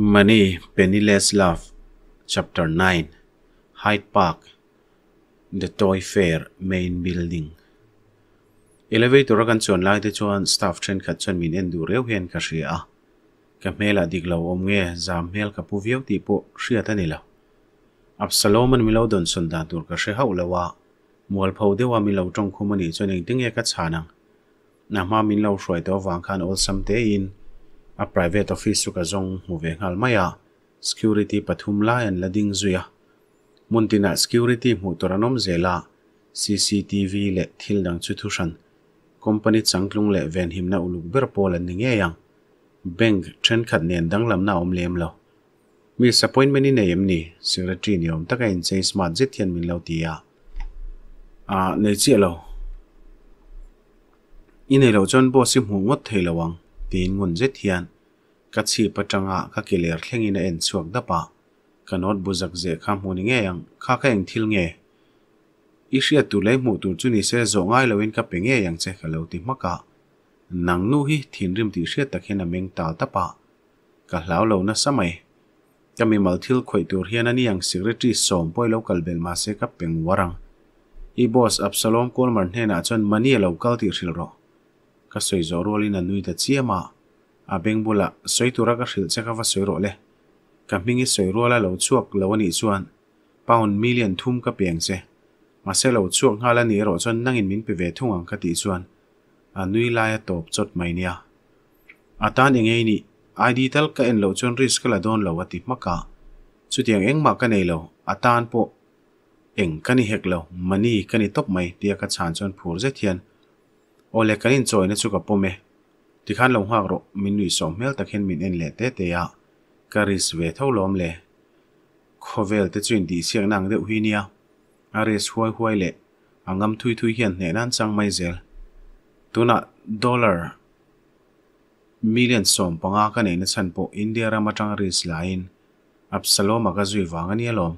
Money, Penniless Love, Chapter 9, Hyde Park, The Toy Fair, Main Building. Elevator kan c h u n lai te c h o n staff train khat c h u n min en du reu hian ka hria ka mela dik lo om nge zam mel ka pu viau ti po hria ta n i l a absalom an milo a don s o n da tur ka s h e hau lawa mual phau dewa milo a tong khumani c h o n i n g ting e ka chanang na ma min lo a hroi to wang khan ol sam te in a private office chu ka zong mu ve ngal mai a security pathum lai en lading zuya muntina security mu toranom zela CCTV le thil dang chu thu san company changlung le ven him na uluk ber pol an ninge yang bank thren khat nen dang lam na om lem lo mis appointment ni nei ni secretary ni om taka in chase smart jet hian min lo tia a nei chi lo in nei lo chon bo sim hu ngot thei wang tin ngun zet hian ka chi patanga ka kiler thlengin a en chuak dapa kanot buzak ze kha hmuni nge yang kha ka eng thil nge i hria tu lai mu tur chuni se zo ngai loin ka penge yang che khalo ti maka nang nu hi thin rim ti hria takhin a meng ta tapa ka hlau lo na samai kami mal thil khoi tur hian ani yang secretary som poi local bel ma se ka peng warang i boss absalom kolmar hne na ah chon mani local ti hril ro ก็สวยจรวลินันนุยแต่ชี่ยมาอาเบงบุละสวยตัวรักก็สิลเจ้าก็สวยรัวเลยกับมิ่งสวยรัวแล้วเราชั่วเราหนีชวนป้าหุ่นมิเลียนทุ่มกับเปลี่ยงเสมาเสเราชั่วงาละหนีรอจนนั่งอินมินไปเวทุ่งอังคติชวนอานุยลายตบจดไม่เนียอาตานยังไงนี่ไอดีทัลก็เอ็นเราชวนริสก็ละโดนเราติมากะสุดยังเอ็งมากันเองเราอาตานปุเอ็งกันนี่เฮกเรามันนี่กันนี่ตบไม่เดียกระชานชวนผัวเจ้าเทียนโอเล็กการินโจยในสุกับปุ่มเอที่ขั้นลงหักรมินุยสงเมลตะเค็นมินเอ็นเลเตเตียการิสเวทเอาลมเลยโคเวลเตจินดีเสียงนางเดือดหินยาีอาริสห่วยห่วยเลยอังกัมทุยทุยเหียนเหนัานจังไม่เจอตัวนั้นดอลลาร์มิลเลียนสงปังอาคันเองในสันปุอินเดียรามาจังริสไลน์อับสโลมากระจุยวางเงี้ยลอม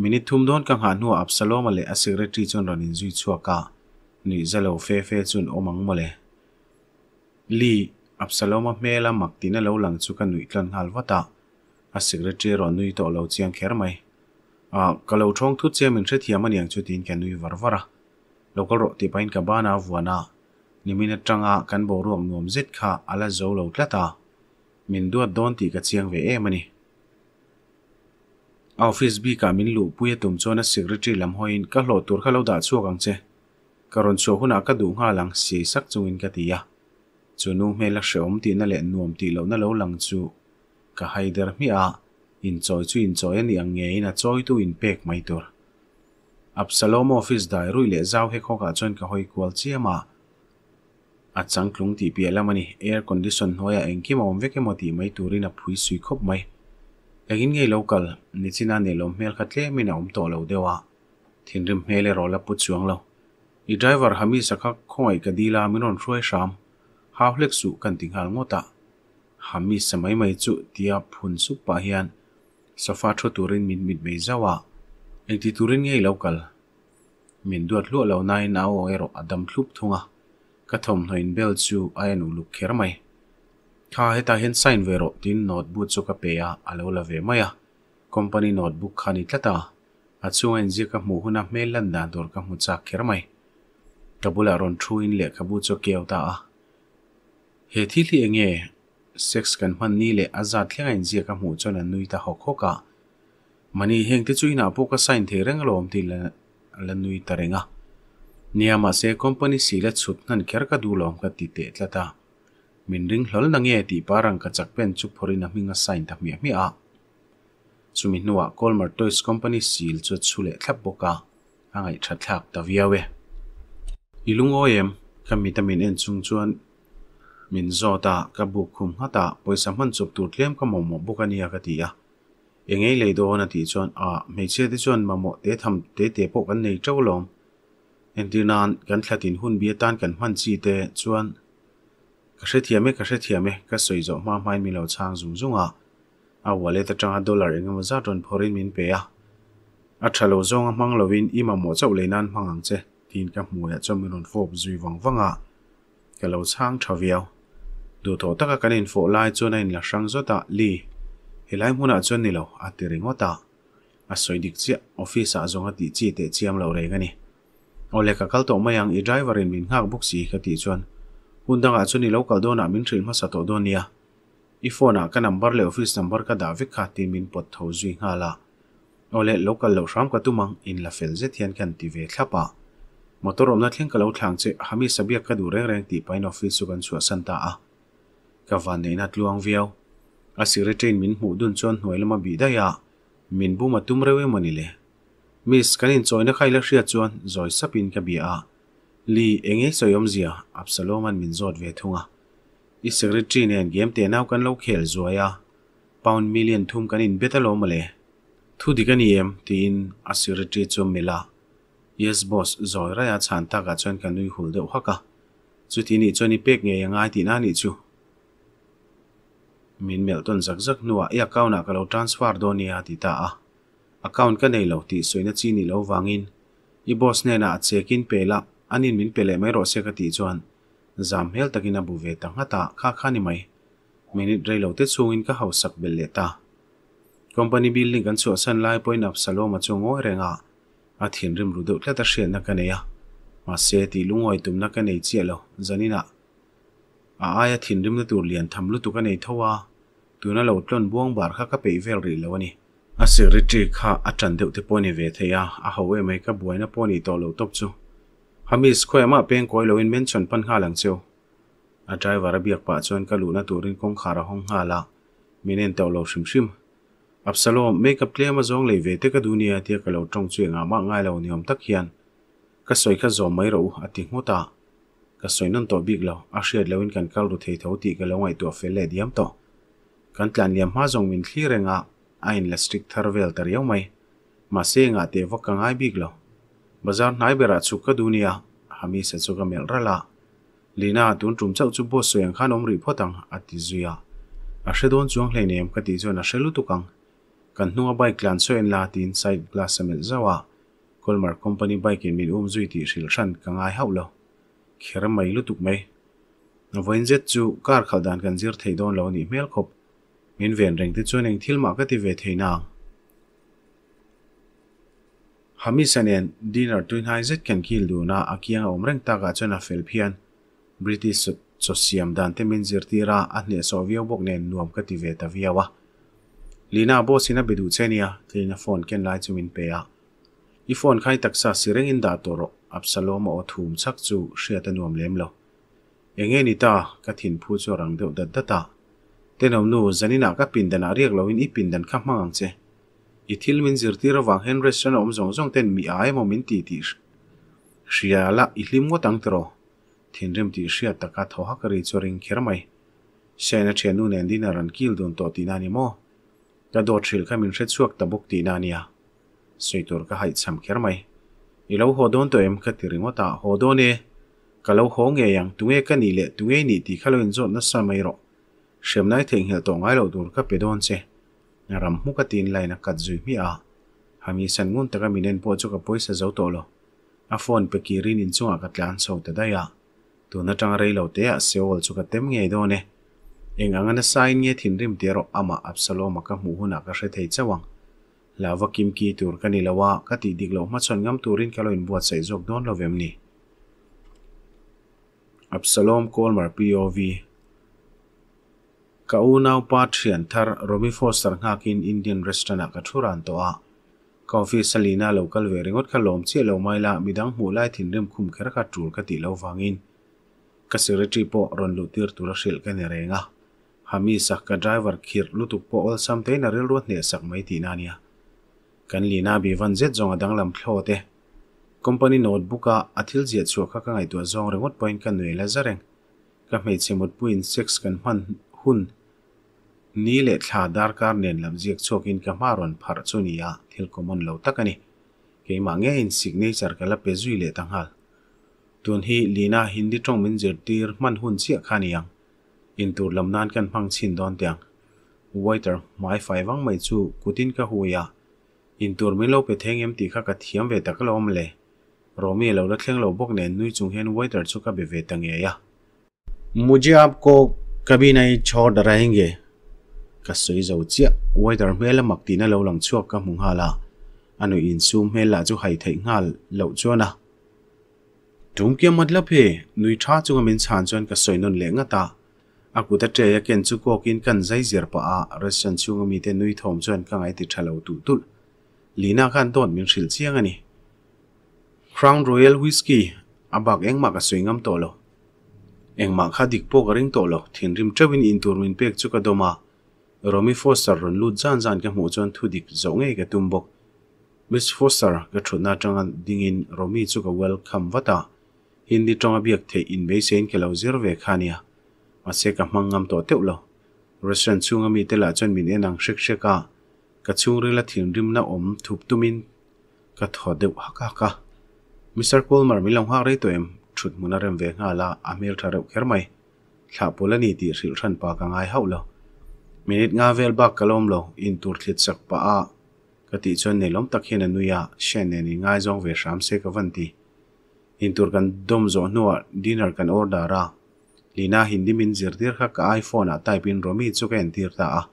มินิทุ่มโดนกังหันหัวอับสโลมาเลยอสิเรตีจุนรอนิจุยชัวกา ni zalo fe fe chun omang mole li absaloma mela maktina lo lang chu kan nui tlan hal wata a secretary ron nui to lo chiang kher mai a kalo thong thu che min thethia man yang chu tin kan nui warwara local ro ti pain ka bana wana nimina tanga kan bo ruam nom zet kha ala zo lo tlata min duat don ti ka chiang ve emani office bi ka min lu puya tum chona secretary lam hoin ka hlo tur kha lo da chuakang che karon so huna ka du nga lang si sak chungin ka tia chunu mela om ti na le nuam ti lo na lo lang chu ka haider mi a in choi chu in choi ani ang ngei na choi tu in pek mai tur Absalom office dai rui le zau he kho ka chon ka hoi kwal chi ama sang changklung ti pi ala mani air condition hoya engki ma omve ke moti mai turin na phui sui khop mai egin ngei local nichina ne lom mel khatle mina om to lo dewa thinrim mele rola put chuang lo i driver hami sakha khongai kadila minon roi sham hawlek su kan tinghal ngota hami samai mai chu tia phun su pa hian sofa tho turin min mit mei zawa eng ti turin ngei local, min duat lu lo nai na o ero adam thlup thunga ka thom hnoin bel chu ayan uluk kher mai kha heta hen sign vero tin notebook chu ka peya alo la ve maya company notebook khani tlata achunga injia ka mu huna melan da dor ka mu chak kher mai กบุลารอนทรูอินเลือกบุจเกียวตาเหตุที่เลี้ยงเงี้ยเซ็กส์กันวันนี่เลยอาจารย์เลี้ยงเงี้ยเกับหมูจนันนุยตาหกข้อกะมันนี่เฮงที่จุยน่าพวกก็สั่งเทเรงลมที่เล่นนุยตาเริงะเนี่ยมาเซ่คอมพานีสีเล็ดสุดนั่นกค่กระดูลมกับติดเตะละตามินริงหลังนั่งเงียดีปารังกับจักเป็นชุบพอรินะมิงก็สั่งทำเมียมีอ่ะซมิโนะวคอลมาร์ตอยส์คอมพานีสีเล็ดสุดสุเล็ดแคบบกะอ่างไอชัดทับตาวิอาเว ilung OM kamitamin en chung chuan min zota ka buk khum hata poisa man chup tur tlem ka momo bukania ka tia engei lei do na ti chuan a meichhe ti chuan mamo te tham te te po kan nei to lom entinan kan thlatin hun bi tan kan man chi te chuan ka hre thiame ka hre thiame ka soi zo ma mai mi lo chang zum zunga a wale ta changa dollar engam za ton phorin min pe a a thalo zonga mang lovin ima mo chau leinan mangang che tin các cho mình hmuya chawmin an fawp zui wang wanga ah. ka lo trở về. viau du tất cả các in fo lai cho nên là chuan in la hrang zota ah, li helai hmuna ah chuan ni lo a ti ở a soidik chi office a zonga ti chi te chiam lo re ngani ole ka kal to mayang i driver in min hak buk si ka ti chuan hundanga chuan i lo kal dona min thil ma sa to don nia i phone a ka number le office number ka da vek kha ti min pot tho zui ngala ole local lo shram ka tumang in la fel ze thian kan ti ve thlapa มอตรอมนัดเลี้ยงกับเราทางเจ้าหามีสบียกระดูเร่งแรงตีไปนอฟิสุกันสัวสันตาอ่ะกวันนีนนัดลวงเวียวอาศิริเจนมินหูดุนชนหน่วยละมาบีได้ยามินบูมาตุ้มเรเวมันนี่เลยมิสกันินจอยนักไคลักเชียชวนจอยสับปินกับเบียลีเองเอ็กซ์ยอมเสียอับสโลมันมินจอดเวทุงอ่ะอิสริจีเนียนเกมเตะน่ากันเราเขลจอยอ่ะปอนมิเลียนทุ่มกันอินเบตโลมาเลยทุดิกันเยี่ยมที่อินอาศิริจีจอมเมลา Yes, boss, zoi raya chan taga chan ka nui hul de waka. Zu tini chani pek nge yang ai di na ni chu. Min mel ton zak zak nuwa i e akaun ka lau transfer do ni a di ta Akaun ka nei lau ti sui na chi ni lau vangin. I boss nena a che pe la, anin min pele mai ro se ka ti chuan. Zam hel takin a buve ta ngata ka ka mai. Minit rei lau te chungin ka hausak bel le Company building kan chua san lai poin ap salo ma chungo e nga. a thin rim ru deuh tlat a hriat na ka nei a mahse tih lungoi tumna ka nei chiah ai zanina à a aia thin rimna tur lian tham lutu ka nei tho à? tu tuna lo tlon buông bar à, kha ka pei vel ri lo ani a secretary kha a tran deuh te pawh ni ve thei a a ho em ka buaina pawh ni to lo top chu hamis khoi ama peng koi lo in mention pan kha lang cheu a driver a biak pa chuan ka luna turin kawng khar a hawng hala minen to lo hrim hrim อับสลอมเมกับเคลียมาจองเลยเวทีกับดูนียที่กับเราจ้องช่วยงามง่ายเราเนียมตะเคียนก็สวยก็จอมไม่รู้อัติหัวตาก็สวยนั่นตัวบิ๊กเราอาเชียดเลวินกันเข้ารูเทีเทวตีกับเราไงตัวเฟลเลดิ้มต่อกันแต่เนียมมาจองมินคลีเรงาอ่ะไอเลสติกทาร์เวลต์เรียวไหมมาเสียงอ่ะเทวกังไอบิ๊กเราบ้านนายเบราสุกกับดูนียฮามีสรจสุกับเมลรัลลาลีน่าตุนจุ่มเจ้าจุ่มบัสวยงามขนมรีพอตังอัติจุยอ่อาเชียดโดนจ้องเลยเนี่ยมก็ตีจวนอาเชียดลุตุกัง kan hnunga bike tlan so en la tin side glass amel zawa kolmar company bike in min um zui ti hril hran kangai haulo khera mai lutuk mai voin zet chu kar khaldan kan zir thei don lo ni mel khop min ven reng te chuan eng thilma ka ti ve theina hami sanen dinner tuin hai zet kan kil du na akiang om reng ta ga chana fel phian british so siam dan te min zir tira a hne so viau bok nen nuam ka ti ve ta viawa lina bo sina bedu chenia tlina phone ken lai chumin peya i phone khai taksa sireng in da toro absalom o thum chak chu hriata nuam lem lo enge ni ta ka thin phu chu rang deuh dat data tenom nu zanina ka pindana riak lo in i pindan kha hmangang che i thil min zirtir wang hen restaurant om zong zong ten mi ai mo min ti ti hria la i hlim ngo tang tro thin rem ti hria taka tho ha ka ri choring kher mai sena thenu nen din ran kil don to tinani mo ta do thil mình min hret chuak bốc buk ti nha, nia seitur ka hai cham kher mai i lo ho don to em kha ti ringo ta ho do ne ka lo ho nge yang tu nge ka ni le tu nge ni ti kha lo in nó na sa mai xem shem nai theng hel to lâu lo dur ka pe don che ram mu ka tin lai na kat zui mi a hami ngôn ngun ta ka minen po chu ka poisa zo to lo a phone pe ki rin in chunga ka tlan so ta da ya tu na tang rei lo te xe ôl cho ka tem nge do ne engangana sign nge thinrim tiro ama absalom ka muhuna ka hre thei chawang lawa kim ki tur kani lawa ka ti mà chọn ngắm chon ngam turin kalo in buat sai jok don lovem ni absalom kolmar pov ka unau patrian thar romi foster ngakin indian restaurant ka thuran to a coffee salina local veringot khalom che lo maila midang hu lai thinrim khum khera ka tur ka ti lo wangin ka secretary po ron lutir tura shil ka ne renga hami sak ka driver khir lutu po ol sam na rel ro ne sak mai ti na nia kan li na bi van zet zong adang thlo te company notebook a athil je chu ka ngai tu zong remote point kan nei la zareng ka mei chimut puin sex kan man hun ni le thla dar nen lam je chok in ka maron phar chu ya thil common lo takani ke ma nge in signature kala pe zui le tang tun hi lina hindi tong min je man hun chi kha ni yang in tur lam nan kan phang chin don tiang waiter mai fai wang mai chu kutin ka huya in tur mi lo pe theng em ti kha ka thiam ve tak lom le रोमी लौला थेंग लो बोक ने नुई चुंग हेन वेटर चुका बेवे तंगे या मुझे आपको कभी नहीं छोड़ रहेंगे कसोई जो चिया वेटर मेल मक्ति ना लौ लंग छुक का मुंगाला अनु इन सु मेला जो हाई थे ngal लौ जोना तुम के मतलब है नुई था चुंग मिन छान जोन कसोई नन लेंगा ता อากูตเตรยกันสุก็กินกันใจเสียปะอารัชชูงมีแต่หนุ่ยทอมชนกังไอติทะเลาตุตุลลีน่าขันต้นมีสิลเซียงอันนี้ครั้งรอยัลวิสกี้อาบักเอ็งมากระสวยงามโตโลเองมากขัดิีกปกกริงตตโล่ะทิ้งริมเจวินอินทูร์มินเป็กจุ่ก็ดมาโรมิฟอสเตอร์รุนลุดจานจานกับหมู่ชนทุดิกจงเอ๋กตุ่มบกมิสฟอสเตอร์กับชุดน่าจังอันดิ้งอินโรมิจู่กั็เวลคัมวัตตาฮินดิจงอาเบียกเทอินเบย์เซนเคลาวเซอร์เวคานียา sẽ ase mang mangam tổ teu lo restaurant chunga mi te la chon min enang shrek shreka ka chung rela thing rim na om thup tumin ka tho deu haka ka mr colmer mi long ha re to em thut mun rem ve nga la amil tha reu kher mai thla polani ti ril than pa ka ngai hau lo minit nga vel bak kalom lo in tur thlit sak pa a à. ka ti chon ne lom tak hian anuya à shen à. ne ni ngai jong ve sham se ka van ti in tur kan dom zo nuwa dinner kan order ra lina hindi min zirtir kha ka iphone a à, type in romi chuken tir ta a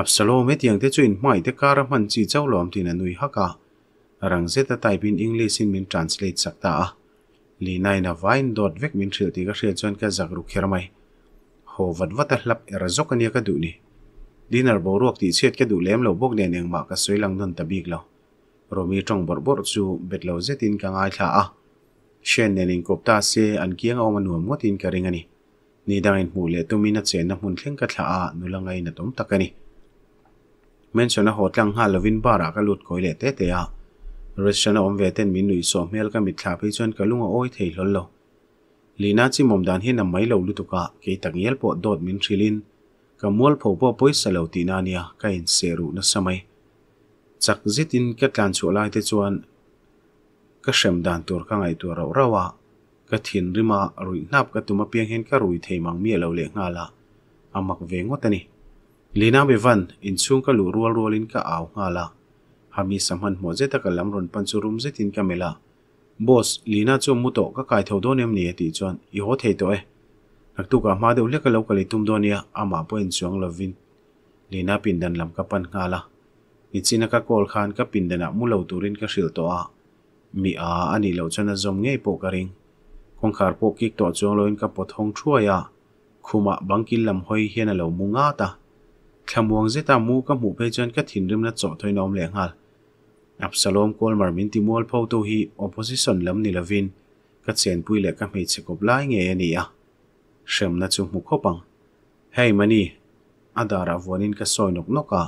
absalom etiang te chuin mai te kar man chi chau lom tin anui haka rang zeta type in english in min translate sakta a lina ina vain dot vek min thil ti ka hre chon ka zak ru kher mai ho vat vat a hlap er zok ania ka du ni dinar bo ruak ti chet ka du lem lo bok ne neng ma ka suy non ta bik lo romi trong bor bor chu bet lo zetin ka ngai tha a à. เช่นในลิงกบตาเซอันเกี่ยงเอามนหัวมวัดอินการิงันนี่นี่ดังนั้นหูเล่ตุมินัดเซนหุ่นเคร่งกัทลาอานุลังไงนัดอมตะกันนี่เมนชนะโหดลังฮาลวินบาระกลุดคอยเล่เตเตียรัชชนะอมเวเทนมินุยโซเมลกามิดคาพิจวนกัลุงโอ้ยเทยลลลลีน่าจิมมดานเฮนำไม่เลวลุตุกะเกิดยตังเยลปวดดมินทริลินกัมวลพบว่ายป่วยสลาวตินานียกันเซรุนัสมัยจากจิตินกัตลันชัวไลเตจวน ka shrem dan tur ka ngai tur ro rawa ka thin rima rui nap ka tuma piang hen ka rui thei mang mi lo le nga la amak ve ngot ani lina be van in chung ka lu rual rual in ka aw nga la hami samhan mo je ta ka lam ron pan chu rum je tin ka mela boss lina chu mu to ka kai tho do nem ni e ti chon i ho thei to e nak tu ka ma de ule ka lo ka le tum do nia ama po in chuang lovin lina pin dan lam ka pan nga la ichina ka kol khan ka pin dena ah mu lo turin ka shil to a mi a ani lo chana zom ngei po ka ring kongkhar po kik to chuang loin ka pothong thuaya khuma bangkil lam hoi hian a lo munga ta thlamuang zeta mu ka mu pe chan ka thinrim na chaw thoi nom le ngal absalom kolmar min ti mol pho to hi opposition lam ni lovin ka chen pui le ka mei chekop lai nge ani a shem na chu mu khopang hey mani adara vonin ka soinok noka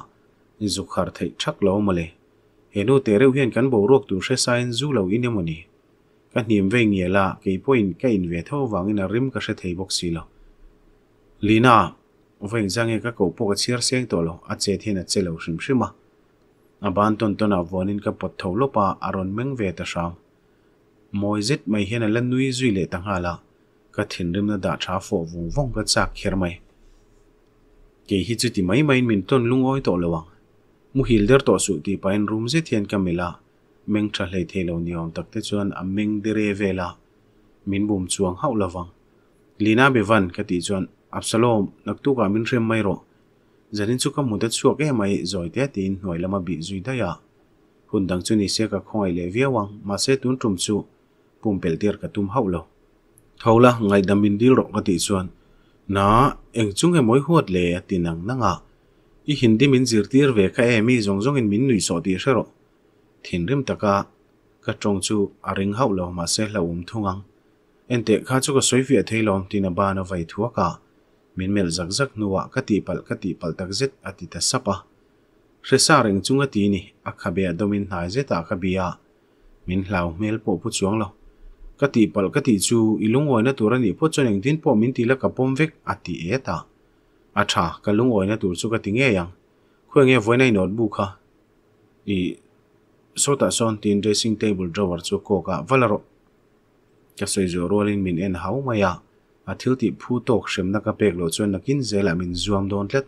zukhar thei thak lo male hệ đô tế rêu hiền cán bộ ruột tù xe sain du lâu in em ni các niềm về nghĩa là cái point cái in về theo vàng in rim các xe thấy bốc xì lo lina vậy rằng các cậu bộ cái xe sẻ tổ lo át xe thiên át xe lâu sim sim mà à ban tuần tuần à vốn in cái bột thầu lo pa à, aron à meng về ta sam mỗi zit mày hiền là lân nuôi duy lệ tăng hà là các thiên rim nó đã trả phổ vùng vong các sạc hiền mày cái hít chút thì mấy mấy mình tuần lung oi tổ lo vàng mu hil der to su ti pain room ze thian kamela meng tha hle thelo ni om tak te chuan a meng dire vela min bum chuang hau lawang lina bevan ka ti chuan absalom naktu ka min rem mai ro zanin chu ka mudat chuak e mai zoi te tin noi lama bi zui da ya hun dang chu ni se ka khoi le viawang ma se tun tum chu pum pel ter ka tum hau lo thola ngai damin dil ro ka ti chuan na eng chung e moi huat le tinang nanga y hindi min zirtir ve kha emi zong zong in min nui so ti hero thin rim taka ka tong chu aring hau lo ma se lo um thungang ente kha chu ka soivi a theilom tina ba na vai thuwa ka min mel zak zak nuwa ka ti pal ka ti pal tak zet ati ta sapa resa reng chunga ti ni a kha be domin hai je ta ka bia min hlau mel po pu chuang lo ka ti pal ka ti chu ilung wa na turani po choneng din po min ti la ka pom vek ati eta à cha, cái lúng ngồi này tụi chú cái tiếng nghe yang khuyên nghe vui này nốt bu kha số ta son tin dressing table drawer chú cô cả valero các số giờ rolling mình en háo mày à à thiếu tị phu tộc xem nó cái bẹc lộ chuyện nó kín dễ là mình zoom đón lết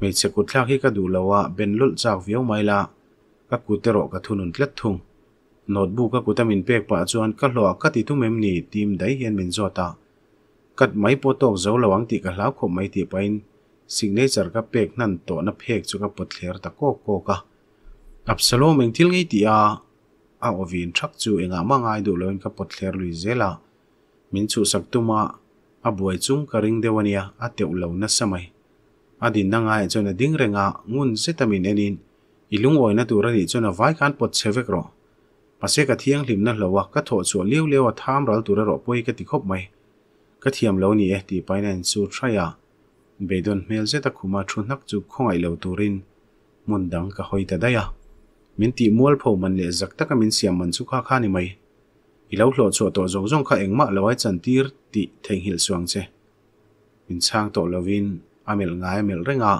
mấy chiếc cột lạc khi cái đủ lâu à bên lốt chào viếu mày là các cụ tê rọ cái thun nốt lết thùng nốt bu các cụ ta mình bẹc bà chuyện các lọ các tị tu mềm nỉ tim đấy hiền mình ta. กัดไม้โปโตอกเจ้าระวังตีกัะลาวขมไม้ตีไป สิ่งนี้จารกับเป็กนั่นโตนับเพกจุกับปดเลียตะโกโกกะอับสโลมเองที่ไงตีอาอาอวินชักจูเองอามางไงดูเลยกับปดเลียลุยเจล่ามินชูสักตัวมาอาบวยจุงกระริงเดวันียอาเตียเหล่านั้นสมัย อดินนางไงจนดิ้งเรงางุนเซตามินเอ็นินอีลุงโวยนัตูระดิจนไว้การปดเชฟกรอภาษากะเทียงหลิมนั่นเหลวะก็โถส่วนเลี้ยวเลี้ยวทามรอลตุระรอปวยกะติคบไหม ka thiam lo ni e ti paina in chu thraya beidon hmel zeta khuma thunak chu khongai lo turin mundang ka hoita daya min ti mual pho man le zak taka min siam man chu kha kha ni mai ilo hlo chu to zong zong kha engma lawai chan tir ti theng hil suang che min chang to lovin amel ngai mel renga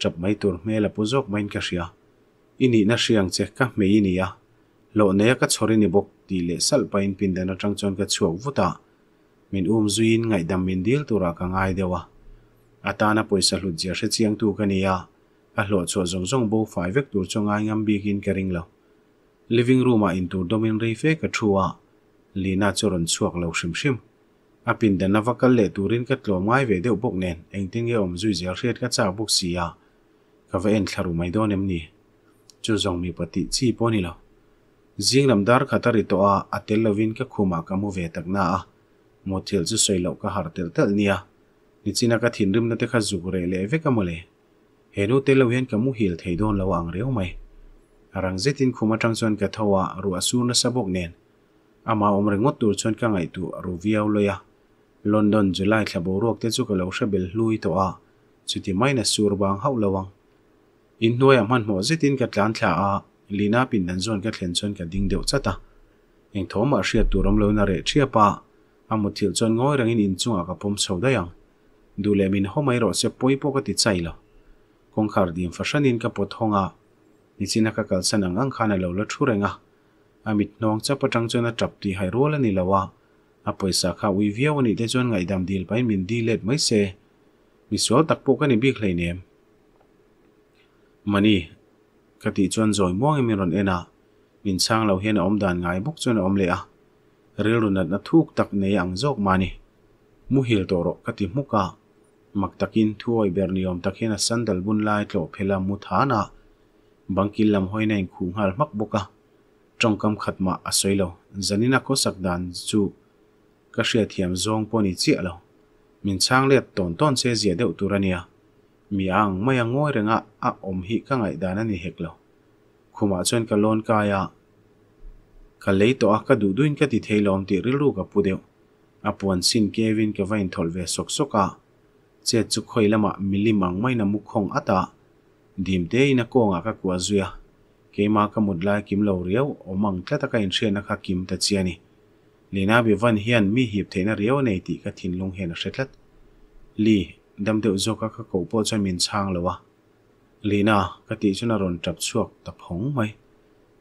chap mai tur hmel a puzok main ka ria ini na riang che ka me ini ya lo ne ka chhori ni bok ti le sal pain pin dana tang chon ka chuak vuta min um zuin ngai dam min dil tura ka ngai dewa atana poisa hlut zia hre chiang tu kania a hlo chaw zong zong bo fai vek tur chonga ngam bikin kin kering lo living room a in tur domin rei fe ka thuwa lina choron chuak lo shim shim apin da navakal le turin ka tlo ngai ve deuh bok nen engtin ge om zui zia hret ka cha bok sia ka va en thlaru mai don em ni chu zong mi pati chi poni lo zing lam dar khatari to a atel lovin ka khuma ka mu ve tak na a một thiệt chứ xoay lậu cả hạt tel tel nia ni china cả thin rim na te kha zu re le ve ka mole he no te lo hian ka mu hil thei don lawang reu mai rang zetin khuma tang chon ka thawa ru asu na sabok nen ama om rengot tur chon ka ngai tu ru viau loya london july thabo rok te chu ka lo bel hlui to a chuti maina sur bang hau lawang in noi am han mo tin ka lán thla a lina pin dan zon ka thlen chon ka ding deu chata eng thoma hria turam lo nà re chia pa amo thil chon ngoi rangin in chunga ka pom so da yang du mình hôm ấy ro sẽ poi po cái ti chai lo con khờ khar phát fashion in ka pot honga ni china ka kal san ang khana lo la thu renga amit nong cha patang chona tap ti hai ro la ni lawa a poisa kha wi via wani te chân ngai dam điệp pai mình đi lên mấy xe, mình sual tập bộ cái này biết lấy nem mani ka chân rồi mua muang mi ron ena mình sang lo hian om dan ngai bok chon om le a rilrunat na thuk tak nei ang zawk mani muhil toro kati muka mak takin thuoi berniom takin a sandal bun lai tlo phela mu thana bangkil lam hoina in khung hal mak boka trong kam khatma asoilo zanina ko sakdan chu ka hria thiam zong poni chi alo min chang let ton ton se zia deu turania mi ang maya ngoi renga a om hi ka ngai dana ni heklo khuma chon ka lon kaya cả ác kalei to aka du duin ka ti theilom ti rilu ka pudeu apuan xin kevin cái thổi về à, vain tholve sok soka che chu khoilama milimang maina mukhong ata dimte ina konga ka kwa zuya keima ka mudla kim lo riau omang tla taka in shena kha kim ta chiani lena be van hian mi hip theina riau nei ti ka thin lung hena hretlat li damdeu zoka ka ko po cha min chang lowa lena ka ti chuna ron tap chuộc tập phong mai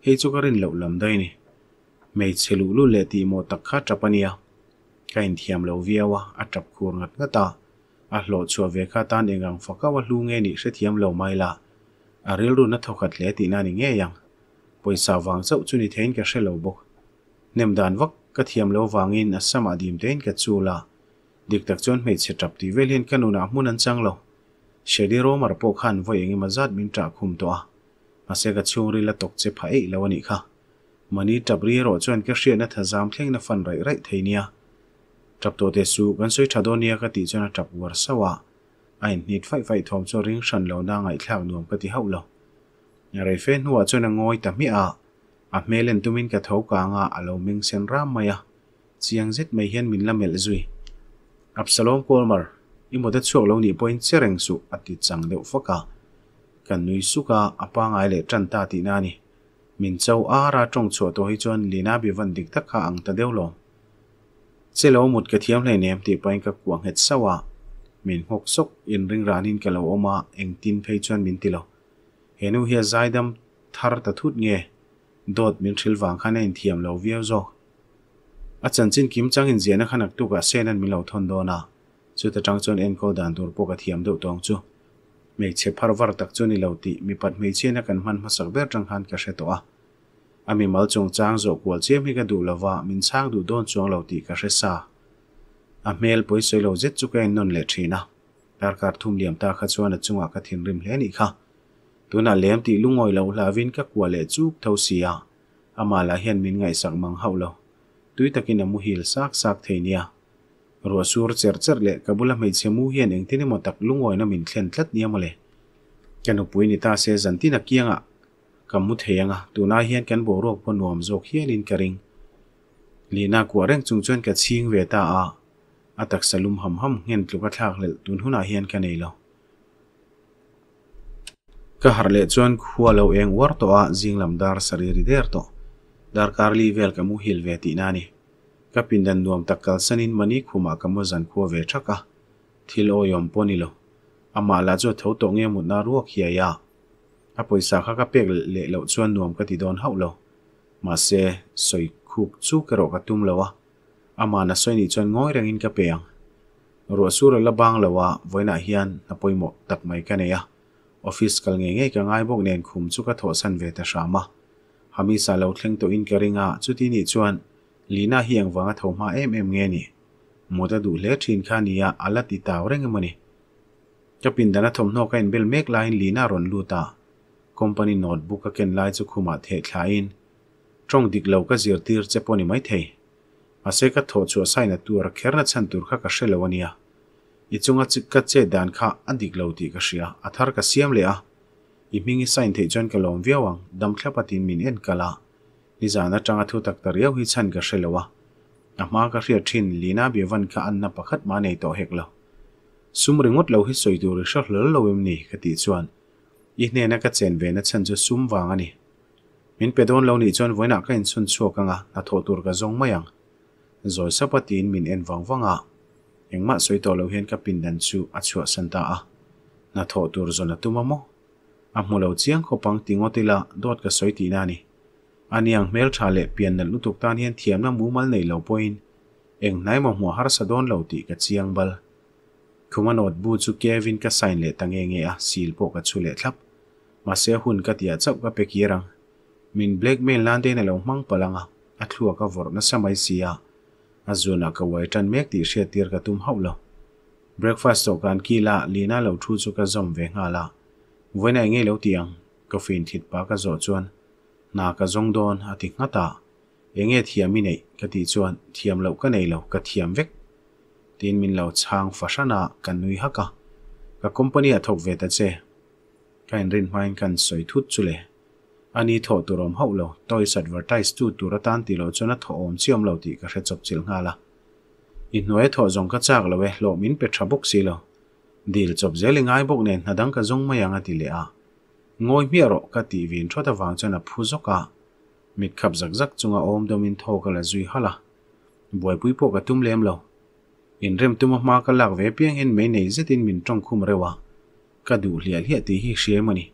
hei chu cái rin lâu lắm đây ni mei chelu lu le ti mo tak kha trapania ka in thiam lo viawa á trap khur ngat ngất ta á hlo chua ve kha tan engang faka wa lu nge ni sẽ thiam lâu mai la a ril ru na thokat le ti na ni nge yang poisa wang chau chu ni thein ka se lo bo nem dan wak ka thiam lo wangin a sama dim ten ka chu la dik tak chon mei che trap ti velin kanuna mun an chang lo shedi ro bốc po khan voyeng mà zat min tra khum to mà xe se ka chung ri la chế che phai lo ani kha mani tabri ro chuan ka hria na thazam thleng na fan rai rai theinia tap to te su ban soi thadonia ka ti chana tap war sawa ain nit fai fai thom cho ring shan lo na ngai thlak nuam ka ti haulo ya rai fe nuwa chana ngoi ta mi a a melen tumin ka thau ka nga alo ming sen ram maya chiang zet mai hian min la mel zui absalom kolmar imoda chuak lo ni point sereng su ati chang deuh faka kan nui suka apa ngai le tan ta ti na ni mình min chau ra trong chùa to hi chuan lina bi vận định tất kha ang ta deuh lo cái lo mut ka thiam lai nem ti hết ka kuang mình sawa min yên sok in ring cái lâu lo oma anh tin phei chuan min ti lo henu dài đâm thar ta thút nghe, thut mình dot min thil wang khana lâu thiam lo viau zo a kiếm chin kim chang in ziana khanak tu ka nên mình lâu thôn đô na chu ta trăng chuan anh ko đàn tur po cái thiam deuh tong chu hmeichhe phar var tak chu ni lo tih mi pat hmeichhiana kan hman hmasak ber tang han ka hre to a ami mal chung chang zo kual chiam hi ka du lova min chang du don chuang lo tih ka hre sa a hmel poi soi lo zet chu ka in non le thina tar kar thum liam ta kha chuan a chunga ka thin rim hle ni kha tuna lem ti lungoi lo lavin ka kwa le chuk tho sia amala hian min ngai sak mang haulo tui takin amu hil sak sak theinia Rua sur cer cer le kabula mai tsemu hian eng tine motak lungoi na min thlen thlat niam le. Kanu pui ni ta se zantina kianga kamu theyanga tuna hian kan bo rok pon nuam jok hian in Lina ku reng chung chuan ka chiing ve ta a atak salum ham ham ngen tluka thak le tun huna hian ka nei lo. Ka har le chuan khua lo eng war to a jinglam dar sariri der to. Dar karli vel kamu hil ve ti nani. Rapindan nuam takal sanin mani khuma kamo zan khuwa ve thaka. Thil o yom poni lo. Ama la jo thau to nge mut na ruak hiya ya. A poisa kha ka pek le lo chuan nuam ka ti don hau lo. Ma se soi khuk chu ka ro ka tum lawa. Ama na soi ni chuan ngoi rangin ka peang. Ro sur la bang lawa voina hian na poimo tak mai ka ne ya. Office kal nge nge ka ngai bok nen khum chu ka tho san ve ta shama. Hamisa lo thleng to in ka ringa chu ti ni chuan ลีน่าเฮียงวังทอมาเอ็มเอ็มเงี้ยนี่มต่ดูเลทินข้านีอาลัดติดตาวเร่งมันนี่จะปินดานทอมนอกันเบลเมกไลน์ลีน่ารอนลูตาคอมพานีโนตบุกเกนไลน์จุคุมาเทคไลน์ตรงดิกเลวก็เจียรตีร์เจปนิไม่เทอาเซกทอชัวไซนัตัวรักแค่นัดฉันตัวข้าก็เชลวันียาอิจงอาจิกัดเจดานข้าอดิกเลวตีก็เชียอัธารก็เสียมเลยอ่ะอิมิงไซน์เทจันกลอมเวียวังดัมแค่ปตินมินเอ็นกะลา giờ nizana tanga thu tak tar yau hi chan ka hrelowa ama ka hria thin lina bewan ka anna pakhat ma nei to heklo sum ringot lo hi soidu ri shar lo lo em ni ka ti chuan i hne na ka chân ve na chan chu sum wang ani min pedon lo ni chon voina ka in chun chuak anga na tho tur ka zong mayang rồi tin mình vắng, sapatin min en vang vanga engma soito lo hian ka pindan chu achua santa a na tho tur zona tumamo a hmulo chiang là tingotila cái soi soiti nani aniang mel tha le pian nal nu tuk tan hian thiam na mu mal nei lo poin eng nai ma hmuah har sadon lo ti ka chiang bal khumanot bu chu kevin ka sign le tange nge a sil po ka chu le thlap ma se hun ka tia chau ka pekirang min blackmail lan de na lo mang palanga a thlua ka vor na samai sia azuna ka waitan mek ti she tir ka tum haulo breakfast to kan ki la lina lo thu chu ka zom ve nga la wena nge lo tiang ka fin thit pa ka zo chuan นากระจงโดอนอติงตาเองเทียมมินกติจวนเทียมเหล่าก็ในเหล่ากเทียมเวกตีนมินเหล่าช่างฟาชนากันนุยฮักกะกับคอมพานีอถกเวตเจกันรินไมนกันสวยทุจุเลอันนี้ถอดตัวรมเฮาเหล่าโดยสัตว์วัตไตสตูตัวรตันติเหล่าจนถอมเชื่อมเหล่าตีกระเชจบจิลงาละอินหน่วยถอจงกระจากเหล่าเวหลอมินเปิดทรบุกสีเหล่าดีลจบเจลิงไอบุกเนนนัดังกระจงไม่ยังอติเลอา ngôi ngoi mi ro ka ti vin thota wang chana phu zoka mit khap zak zak chunga om domin tho ka la zui hala boi pui po ka tum lem lo in rem tuma ma ka lak ve piang hen mai nei zetin min tong khum rewa ka du hlia hlia ti hi shemani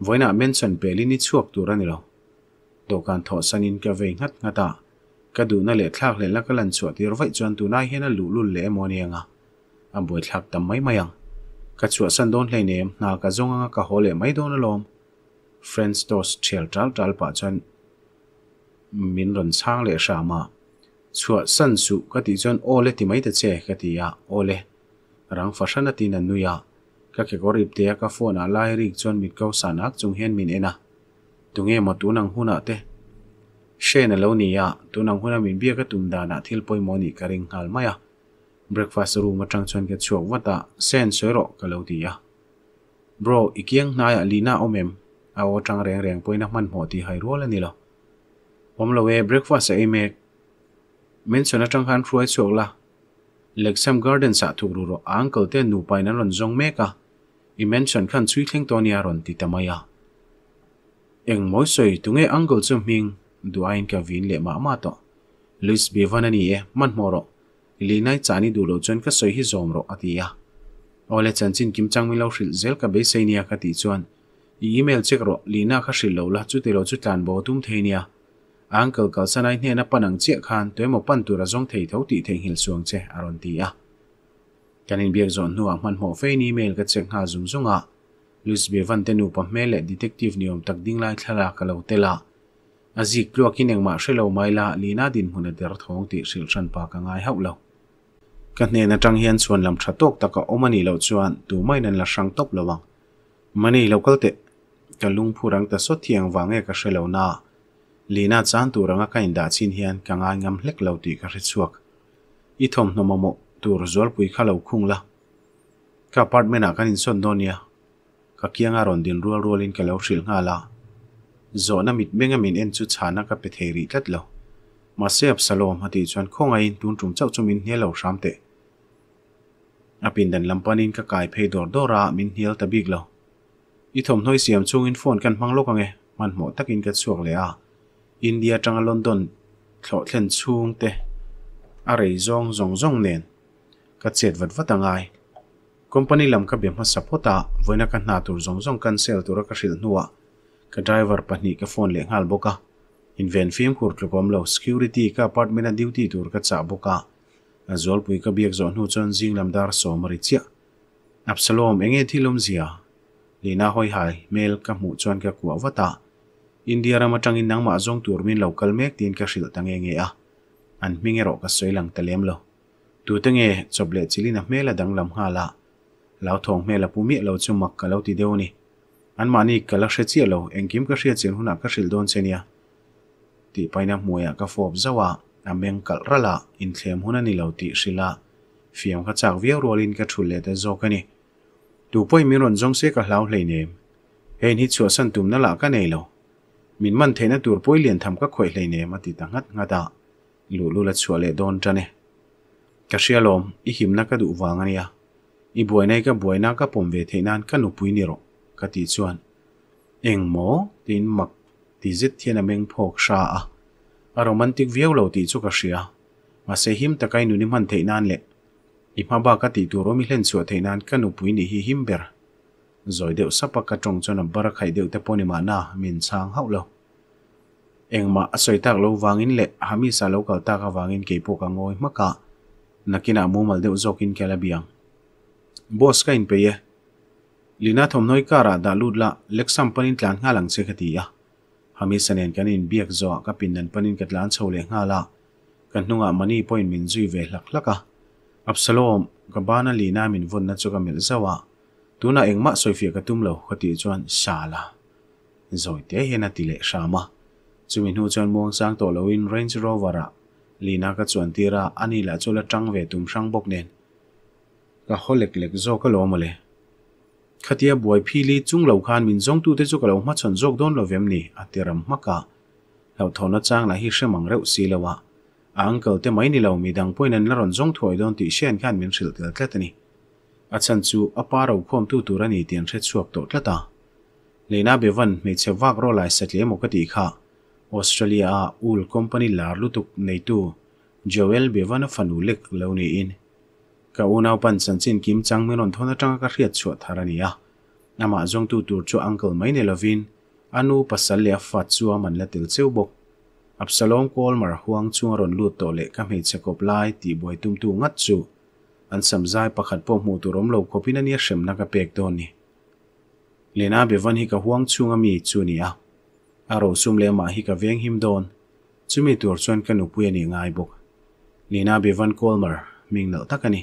voina mention peli ni chuak turani lo dawhkan thaw sanin ka vei ngat ngata ka duna le thlak le laka lan chuatir vai chuan tunai hian a lù le emaw ni anga anh buai thlak tam mai mai à. kachua san don lai ne na ka zonga ka hole mai don lo friends dos chel tal tal pa chan min ron chang le sha ma chua san su ka ti chan ole ti mai ta che ka ti ya ole rang fa shan ti na nu ya ka ke gori te ka phone a lai ri chon mit ko san ak chung hen min ena tunge ma tu huna te she na lo ni ya tu nang huna min bia ka tum da na thil poi mo ni ka hal ma ya breakfast room trang chuan ke chuak wata à. sen soiro ka lo tia à. bro ikiang na ya à, lina omem awo tang reng reng poina man mo ti hai rol ani lo om lo we breakfast ai me men chona trang han ruai chuak la lexam garden sa thu ru ro uncle te nu paina ron jong me ka i mention khan chui thleng to ron ti tamaya eng moi soi tunge uncle chu ming duain ka vin le ma ma to lis bevan ani e man moro linai chani dulo chuan ka soi hi zomro atia ole chanchin kimchang mi lo hril zel ka be seinia ka ti chuan i email check ro lina kha hril lo la chu te lo chu tlan bo tum theinia uncle kal sanai hne na panang che khan toimo pan tu ra zong thei tho ti theng hil suang che aron ti a kanin biak zon nu ang man ho fein email ka check nga zum zunga Luis Bevan te nu pa mele detective niom tak ding lai thala ka lo tela azik lo kineng ma hrelo maila lina din huna der thong ti hril ran pa ka ngai hau lo กันเนี่ยนจังเฮียนส่วนลำชะตกตะกอมันนี่เราชวนดูไม่นั่นละชัางตบระวังมันนี่เราก็เตะกันลุงผู้รังแต่สดเที่ยงวางเอกเชลาหน้าลีน่าจานตัวรังก็ยินดาชินเฮียนกังอางามเล็กเราตีกระชวกอีทอมนมโมตัวรจวลปุยข้าเราคุ้งละกับปัดไม่นักกันอินส่วนโดนเนียกับเกียงอารอนดินรัวรัวลินกับเราสิลงาละจอนามิดเบงมินเอ็นจุดชานักกับเปเทรีตัดเรามาเสียบสโลมาตีชวนคงไอ้ตุนจุ่มเจ้าจุ่มินเฮียเราสามเตะอภินันลำปานินก็กลายเพยดอดดรามินเฮลตะบิกลอยอีถมน้อยเสียมชงอินฟอนกันฟังโลกไงมันหมดตักินกันช่วงเลยอ่ะอินเดียจังลอนดอนเขาเล่นช่วงเตะอะไรจงจงจงเนียนกัดเยดวัดวัดต่างไงคอมพานีลำกับเบี่ยมัาสะพอตาววนักหนาตัวจงจงกันเซลตัวรักษาหนัวกับไดรเวอร์ปนีกับฟอนเลี้ยงฮัลโบกาอินเวนฟิมคูร์ตุกอมเลวสกิวริตี้กับพาร์ทเมนต์ดิวตี้ตัวรักษาบบกา a zol pui ka biak zon hu chon jing lamdar som ri chia absalom enge thilom zia lina hoi hai mel ka mu chon ka ku awata india rama tangin nangma zong turmin local mek tin ka hril tange nge a an mingero ka soilang talem lo tu tenge choble chilina mela danglam hala lao thong mela pumi lo chu mak ka lo ti deuni an mani kala hre chi lo engkim ka hria chen huna ka hril don chenia ti paina muya ka fob zawa นำเงกลระละอินเทมหุนันิลาวติสิลาฟิมขจาวิรัวลินกับชุเลตโจกันนี่ดูป่วยมีรนจงเสกเล้าเลยเนมเฮนิชัวสันตุมนลากันเอลวมินมันเทนตัวป่วยเลียนทำก็ข่อยเลยเนมติดตั้งงัดตาลูลูละชัวเลดอนจันเนกชีอารมอีหิมนักดูวางันยาอีบวยนกับบวยนักกบปมเวทนันก็นุปุยนิโรกติชวนเอ็งโมตินมักติจิตเทนเมงพกชาอ a romantic view lo ti chu ka hria ma se him takai nu ni man theinan le ima ba ka ti tu romi hlen chu theinan ka nu pui ni hi him ber zoi deu sapa ka tong chon bara khai deu te poni ma na min sang hau lo engma asoi tak lo wangin le hami sa lo kal ta ka wangin ke po ka ngoi maka nakina mu mal deu zokin kelabiang boss ka in pe ye lina thom noi kara da lut la lek sam panin tlan nga lang se khati ya Hàm hami cái kan in biak zo ka pinnan panin katlan chhole nga la kan hnunga mani point min về lắc lắc hlaka absalom ka bana lina min vun na soi phía chuka mil zawa tuna engma soifia ka tumlo khati chuan shala zoi te hena tile shama chumi hnu chuan mong sang to loin range rover a lina ka chuan tira là cho là trăng về tum sang bok nen lệch lệch lek zo ka lo mole khatia buai phili chung lo khan min jong tu te chu kalo ma chon jok don lo vem ni atiram maka lo thona chang la hi hremang reu si lawa uncle te mai ni lo mi dang poin an laron jong thoi don ti shen khan min hril tel tlet ni achan chu apa ro khom tu tur ani tian thret chuak to tlata leina bevan me chewak ro lai satle mo ka ti kha australia ul company lar lutuk nei tu joel bevan fanulek lo ni in ka unaw pan san chin kim chang menon thona tanga ka riat chu tharania ama jong tu tur chu uncle mai ne lovin anu pasal le fa chu man la til cheu bok absalom kol mar huang chu ron lu to le ka me che kop lai ti boy tum tu ngat chu an samzai pakhat po mu tu rom lo kopin ani shem na ka pek don ni lena bevan hi ka huang chu nga mi chu ni a aro sum le ma hi ka veng him don chumi tur chuan ka nu pu ani ngai bok lena bevan kolmar ming lo takani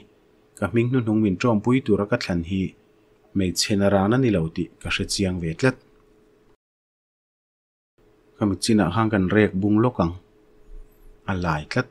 ก็มิ่งนุ่นหงวินจอมปุยตัวรักทันฮีไม่เชนารานันนิลาวติกษัตริย์ยงเวทเล็ด็มิจินะห่างกันเรียกบุงโลกังอะไรเล็ด